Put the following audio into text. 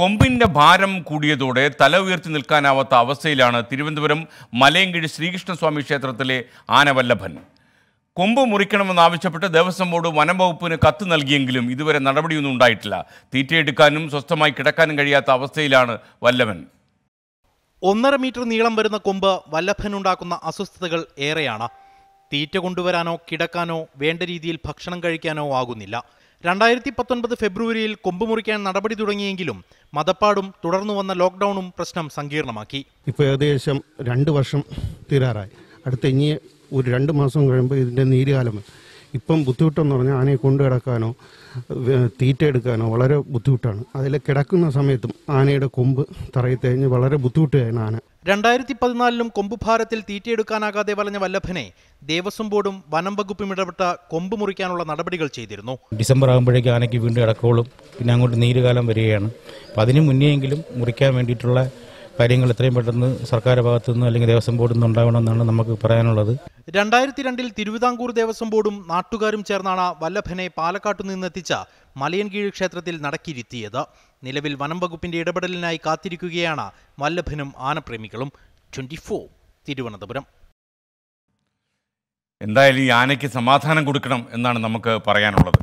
കൊമ്പിൻ്റെ ഭാരം കൂടിയതോടെ തല ഉയർത്തി നിൽക്കാനാവാത്ത അവസ്ഥയിലാണ് തിരുവനന്തപുരം മലയങ്കിഴി ശ്രീകൃഷ്ണസ്വാമി ക്ഷേത്രത്തിലെ ആനവല്ലഭൻ കൊമ്പ് മുറിക്കണമെന്നാവശ്യപ്പെട്ട് ദേവസ്വം ബോർഡ് വനം വകുപ്പിന് കത്ത് നൽകിയെങ്കിലും ഇതുവരെ നടപടിയൊന്നും ഉണ്ടായിട്ടില്ല തീറ്റയെടുക്കാനും സ്വസ്ഥമായി കിടക്കാനും കഴിയാത്ത അവസ്ഥയിലാണ് വല്ലഭൻ ഒന്നര മീറ്റർ നീളം വരുന്ന കൊമ്പ് വല്ലഭനുണ്ടാക്കുന്ന അസ്വസ്ഥതകൾ ഏറെയാണ് തീറ്റ കൊണ്ടുവരാനോ കിടക്കാനോ വേണ്ട രീതിയിൽ ഭക്ഷണം കഴിക്കാനോ ആകുന്നില്ല രണ്ടായിരത്തി പത്തൊൻപത് ഫെബ്രുവരിയിൽ കൊമ്പുമുറിക്കാൻ മുറിക്കാൻ നടപടി തുടങ്ങിയെങ്കിലും മതപ്പാടും തുടർന്നു വന്ന ലോക്ക്ഡൌണും പ്രശ്നം സങ്കീർണമാക്കി ഇപ്പോൾ ഏകദേശം രണ്ട് വർഷം തീരാറായി അടുത്ത ഇനി ഒരു രണ്ട് മാസം കഴിയുമ്പോൾ ഇതിൻ്റെ നീരുകാലം ഇപ്പം ബുദ്ധിമുട്ടെന്ന് പറഞ്ഞാൽ ആനയെ കൊണ്ടു കിടക്കാനോ തീറ്റ എടുക്കാനോ വളരെ ബുദ്ധിമുട്ടാണ് അതിൽ കിടക്കുന്ന സമയത്തും ആനയുടെ കൊമ്പ് തറയിൽ തേഞ്ഞ് വളരെ ബുദ്ധിമുട്ടാണ് ആന രണ്ടായിരത്തി പതിനാലിലും കൊമ്പുഭാരത്തിൽ തീറ്റയെടുക്കാനാകാതെ വലഞ്ഞ വല്ലഭനെ ദേവസ്വം ബോർഡും വനം വകുപ്പും ഇടപെട്ട കൊമ്പ് മുറിക്കാനുള്ള നടപടികൾ ചെയ്തിരുന്നു ഡിസംബർ ആകുമ്പോഴേക്കും ആനയ്ക്ക് വീണ്ടും ഇടക്കോളും പിന്നെ അങ്ങോട്ട് നീരുകാലം വരികയാണ് അപ്പം അതിന് മുന്നേയെങ്കിലും മുറിക്കാൻ വേണ്ടിയിട്ടുള്ള കാര്യങ്ങൾ എത്രയും പെട്ടെന്ന് സർക്കാർ ഭാഗത്തു നിന്ന് അല്ലെങ്കിൽ ദേവസ്വം ബോർഡിൽ നിന്ന് ഉണ്ടാവണമെന്നാണ് നമുക്ക് പറയാനുള്ളത് രണ്ടായിരത്തി രണ്ടിൽ തിരുവിതാംകൂർ ദേവസ്വം ബോർഡും നാട്ടുകാരും ചേർന്നാണ് വല്ലഭനെ പാലക്കാട്ടു നിന്നെത്തിച്ച മലയൻകീഴ് ക്ഷേത്രത്തിൽ നടക്കിയിരുത്തിയത് നിലവിൽ വനം വകുപ്പിന്റെ ഇടപെടലിനായി കാത്തിരിക്കുകയാണ് വല്ലഭനും ആനപ്രേമികളും ട്വന്റി ഫോർ തിരുവനന്തപുരം എന്തായാലും ഈ ആനയ്ക്ക് സമാധാനം കൊടുക്കണം എന്നാണ് നമുക്ക് പറയാനുള്ളത്